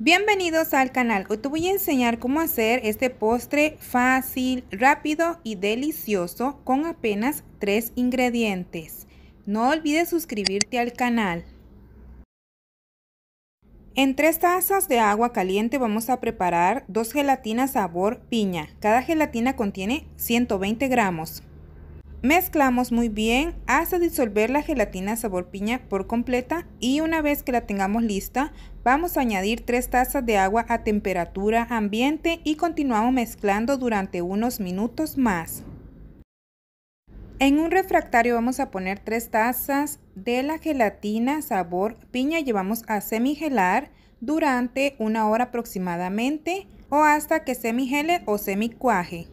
Bienvenidos al canal, hoy te voy a enseñar cómo hacer este postre fácil, rápido y delicioso con apenas tres ingredientes. No olvides suscribirte al canal. En tres tazas de agua caliente vamos a preparar 2 gelatinas sabor piña. Cada gelatina contiene 120 gramos. Mezclamos muy bien hasta disolver la gelatina sabor piña por completa y una vez que la tengamos lista, vamos a añadir 3 tazas de agua a temperatura ambiente y continuamos mezclando durante unos minutos más. En un refractario vamos a poner 3 tazas de la gelatina sabor piña y a semigelar durante una hora aproximadamente o hasta que semigele o semicuaje.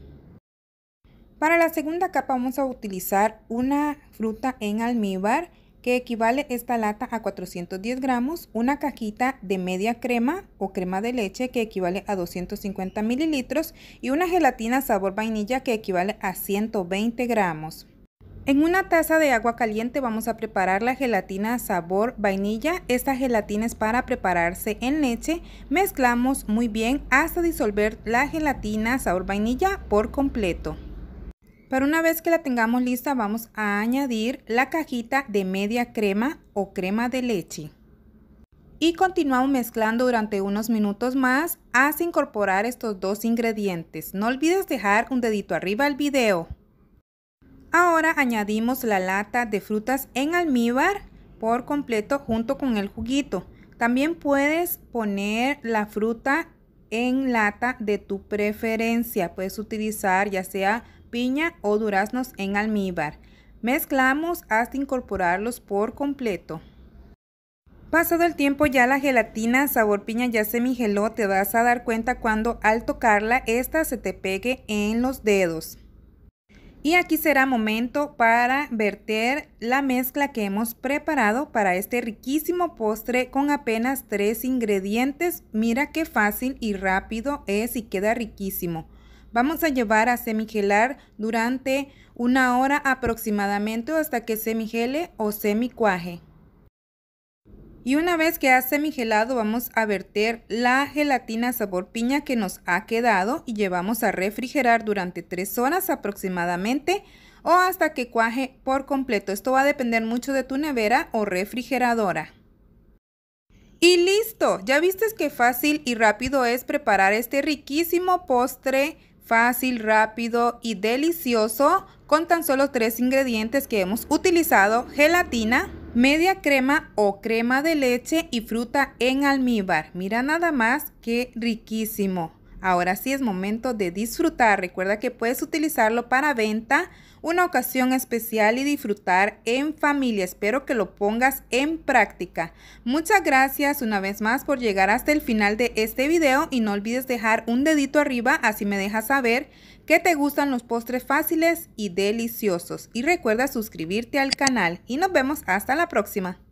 Para la segunda capa vamos a utilizar una fruta en almíbar que equivale esta lata a 410 gramos, una cajita de media crema o crema de leche que equivale a 250 mililitros y una gelatina sabor vainilla que equivale a 120 gramos. En una taza de agua caliente vamos a preparar la gelatina sabor vainilla. Esta gelatina es para prepararse en leche. Mezclamos muy bien hasta disolver la gelatina sabor vainilla por completo. Para una vez que la tengamos lista, vamos a añadir la cajita de media crema o crema de leche. Y continuamos mezclando durante unos minutos más hasta incorporar estos dos ingredientes. No olvides dejar un dedito arriba al video. Ahora añadimos la lata de frutas en almíbar por completo junto con el juguito. También puedes poner la fruta en lata de tu preferencia. Puedes utilizar ya sea piña o duraznos en almíbar. Mezclamos hasta incorporarlos por completo. Pasado el tiempo ya la gelatina sabor piña ya se migeló, te vas a dar cuenta cuando al tocarla esta se te pegue en los dedos. Y aquí será momento para verter la mezcla que hemos preparado para este riquísimo postre con apenas tres ingredientes. Mira qué fácil y rápido es y queda riquísimo. Vamos a llevar a semigelar durante una hora aproximadamente hasta que semigele o semicuaje. Y una vez que ha semigelado vamos a verter la gelatina sabor piña que nos ha quedado y llevamos a refrigerar durante tres horas aproximadamente o hasta que cuaje por completo. Esto va a depender mucho de tu nevera o refrigeradora. Y listo, ya viste que fácil y rápido es preparar este riquísimo postre fácil, rápido y delicioso con tan solo tres ingredientes que hemos utilizado, gelatina, media crema o crema de leche y fruta en almíbar. Mira nada más que riquísimo. Ahora sí es momento de disfrutar. Recuerda que puedes utilizarlo para venta, una ocasión especial y disfrutar en familia. Espero que lo pongas en práctica. Muchas gracias una vez más por llegar hasta el final de este video y no olvides dejar un dedito arriba, así me dejas saber que te gustan los postres fáciles y deliciosos. Y recuerda suscribirte al canal y nos vemos hasta la próxima.